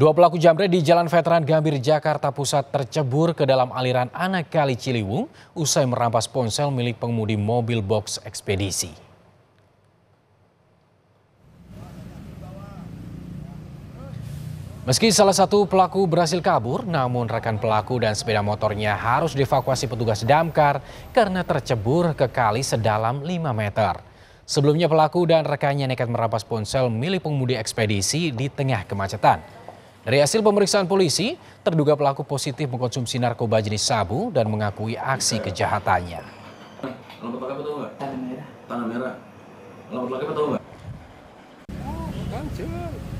Dua pelaku jamret di Jalan Veteran Gambir, Jakarta Pusat tercebur ke dalam aliran anak kali Ciliwung usai merampas ponsel milik pengemudi mobil box ekspedisi. Meski salah satu pelaku berhasil kabur, namun rekan pelaku dan sepeda motornya harus dievakuasi petugas damkar karena tercebur ke kali sedalam 5 meter. Sebelumnya pelaku dan rekannya nekat merampas ponsel milik pengemudi ekspedisi di tengah kemacetan. Dari hasil pemeriksaan polisi, terduga pelaku positif mengkonsumsi narkoba jenis sabu dan mengakui aksi kejahatannya. Tanah merah. Tanah merah.